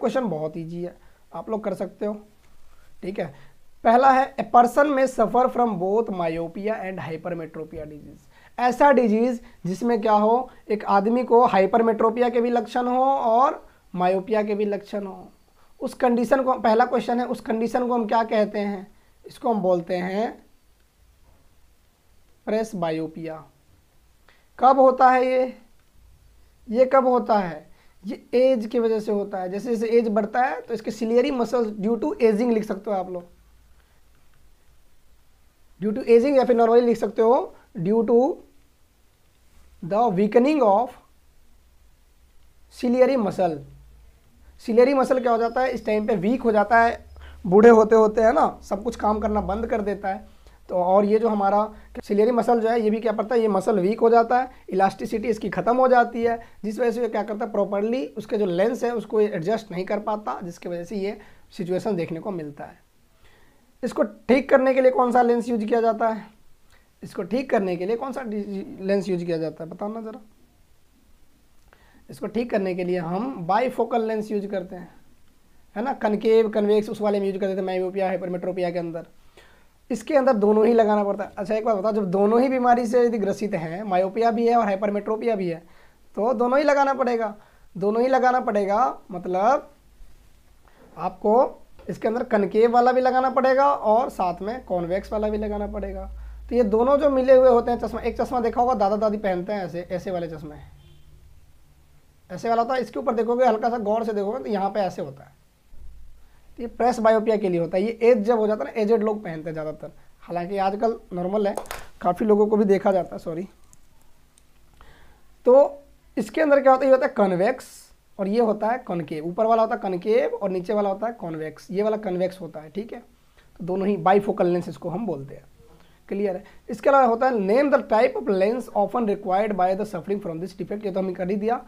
question बहुत easy है आप लोग कर सकते हो ठीक है पहला है a person may suffer from both myopia and hypermetropia disease ऐसा डिजीज जिसमें क्या हो एक आदमी को हाइपरमेट्रोपिया के भी लक्षण हो और मायोपिया के भी लक्षण हो उस कंडीशन को पहला क्वेश्चन है उस कंडीशन को हम क्या कहते हैं इसको हम बोलते हैं प्रेस बायोपिया कब होता है ये ये कब होता है ये एज की वजह से होता है जैसे जैसे एज बढ़ता है तो इसके ciliary muscles due to ageing लिख सकते हो आप लोग ड्यू टू एजिंग या फिर नॉर्मली लिख सकते हो due to the weakening of ciliary muscle ciliary muscle क्या हो जाता है इस टाइम पे वीक हो जाता है बूढ़े होते होते है ना सब कुछ काम करना बंद कर देता है तो और ये जो हमारा सिलेरी मसल जो है ये भी क्या पड़ता है ये मसल वीक हो जाता है इलास्टिसिटी इसकी ख़त्म हो जाती है जिस वजह से क्या करता है प्रॉपरली उसके जो लेंस है उसको एडजस्ट नहीं कर पाता जिसके वजह से ये सिचुएशन देखने को मिलता है इसको ठीक करने के लिए कौन सा लेंस यूज किया जाता है इसको ठीक करने के लिए कौन सा लेंस यूज किया जाता है बताना ज़रा इसको ठीक करने के लिए हम बाईफोकल लेंस यूज करते हैं है ना कनकेव कन्वेक्स उस वाले में यूज करते थे मायोपिया हाइपरमेट्रोपिया के अंदर इसके अंदर दोनों ही लगाना पड़ता है अच्छा एक बात बताओ जब दोनों ही बीमारी से यदि ग्रसित हैं मायोपिया भी है और हाइपरमेट्रोपिया भी है तो दोनों ही लगाना पड़ेगा दोनों ही लगाना पड़ेगा मतलब आपको इसके अंदर कनकेव वाला भी लगाना पड़ेगा और साथ में कॉन्वेक्स वाला भी लगाना पड़ेगा तो ये दोनों जो मिले हुए होते हैं चश्मा एक चश्मा देखा होगा दादा दादी पहनते हैं ऐसे ऐसे वाले चश्मे ऐसे वाला होता तो है इसके ऊपर देखोगे हल्का सा गौर से देखोगे तो यहाँ पे ऐसे होता है ये प्रेस बायोपिया के लिए होता है ये एज जब हो जाता है ना एजेड लोग पहनते हैं ज़्यादातर हालांकि आजकल नॉर्मल है काफ़ी लोगों को भी देखा जाता है सॉरी तो इसके अंदर क्या होता है ये होता है कन्वेक्स और ये होता है कनकेव ऊपर वाला होता है कनकेव और नीचे वाला होता है कॉन्वेक्स ये वाला कन्वेक्स होता है ठीक है तो दोनों ही बाईफोकल लेंस इसको हम बोलते हैं क्लियर है इसके अलावा होता है name the type of lens often required by the suffering from this defect ये तो हमें कर ही दिया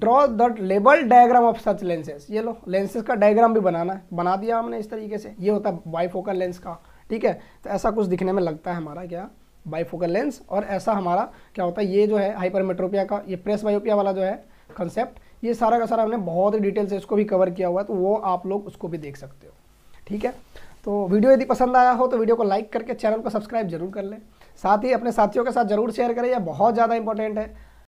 draw that label diagram of such lenses ये लो लेंसेज का डायग्राम भी बनाना है बना दिया हमने इस तरीके से ये होता है बाईफोकल लेंस का ठीक है तो ऐसा कुछ दिखने में लगता है हमारा क्या बाईफोकल लेंस और ऐसा हमारा क्या होता है ये जो है हाइपरमेट्रोपिया का ये प्रेस बायोपिया वाला जो है कंसेप्ट ये सारा का सारा हमने बहुत ही डिटेल से इसको भी कवर किया हुआ है तो वो आप लोग उसको भी देख सकते हो ठीक है तो वीडियो यदि पसंद आया हो तो वीडियो को लाइक करके चैनल को सब्सक्राइब जरूर कर लें साथ ही अपने साथियों के साथ जरूर शेयर करें यह बहुत ज़्यादा इंपॉर्टेंट है